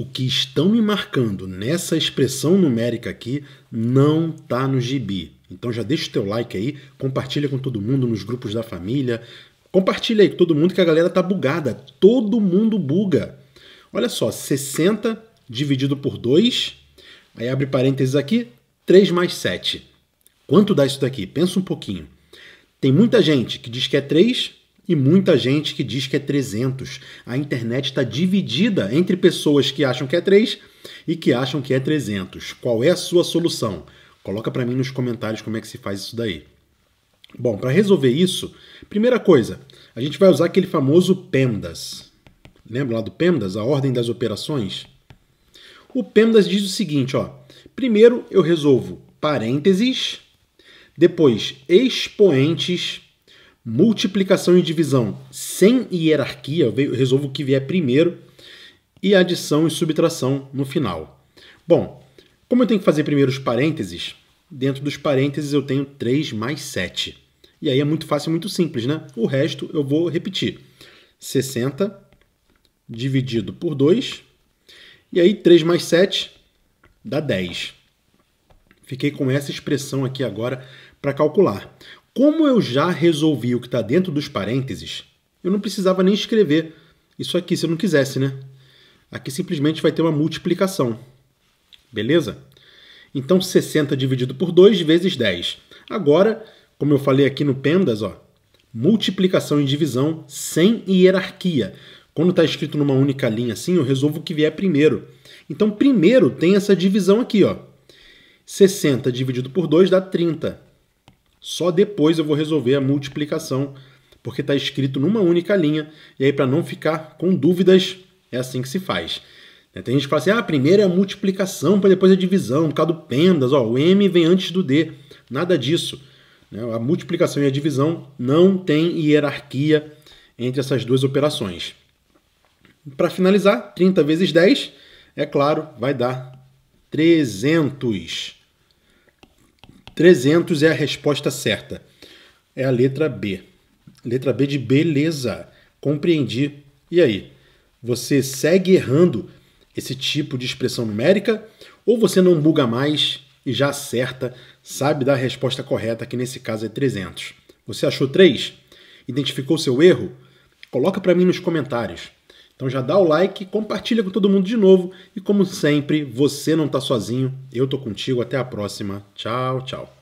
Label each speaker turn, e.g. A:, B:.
A: o que estão me marcando nessa expressão numérica aqui não tá no gibi. Então já deixa o teu like aí, compartilha com todo mundo nos grupos da família, compartilha aí com todo mundo que a galera tá bugada, todo mundo buga. Olha só, 60 dividido por 2, aí abre parênteses aqui, 3 mais 7. Quanto dá isso daqui? Pensa um pouquinho. Tem muita gente que diz que é 3, e muita gente que diz que é 300. A internet está dividida entre pessoas que acham que é 3 e que acham que é 300. Qual é a sua solução? Coloca para mim nos comentários como é que se faz isso daí. Bom, para resolver isso, primeira coisa, a gente vai usar aquele famoso PEMDAS. Lembra lá do PEMDAS, a ordem das operações? O PEMDAS diz o seguinte, ó. Primeiro eu resolvo parênteses, depois expoentes multiplicação e divisão sem hierarquia, eu resolvo o que vier primeiro, e adição e subtração no final. Bom, como eu tenho que fazer primeiro os parênteses, dentro dos parênteses eu tenho 3 mais 7. E aí é muito fácil e muito simples, né? O resto eu vou repetir. 60 dividido por 2, e aí 3 mais 7 dá 10. Fiquei com essa expressão aqui agora para calcular. Como eu já resolvi o que está dentro dos parênteses, eu não precisava nem escrever isso aqui se eu não quisesse, né? Aqui simplesmente vai ter uma multiplicação. Beleza? Então 60 dividido por 2 vezes 10. Agora, como eu falei aqui no Pendas, ó, multiplicação e divisão sem hierarquia. Quando está escrito numa única linha assim, eu resolvo o que vier primeiro. Então primeiro tem essa divisão aqui, ó. 60 dividido por 2 dá 30. Só depois eu vou resolver a multiplicação, porque está escrito numa única linha, e aí para não ficar com dúvidas, é assim que se faz. Né, tem gente que fala assim, ah, primeiro é a multiplicação, para depois é a divisão, por causa do pendas, ó, o M vem antes do D. Nada disso. Né, a multiplicação e a divisão não tem hierarquia entre essas duas operações. Para finalizar, 30 vezes 10, é claro, vai dar 300. 300 é a resposta certa. É a letra B. Letra B de beleza. Compreendi. E aí? Você segue errando esse tipo de expressão numérica ou você não buga mais e já acerta, sabe dar a resposta correta, que nesse caso é 300? Você achou 3? Identificou seu erro? Coloca para mim nos comentários. Então já dá o like, compartilha com todo mundo de novo e como sempre, você não está sozinho, eu tô contigo, até a próxima. Tchau, tchau.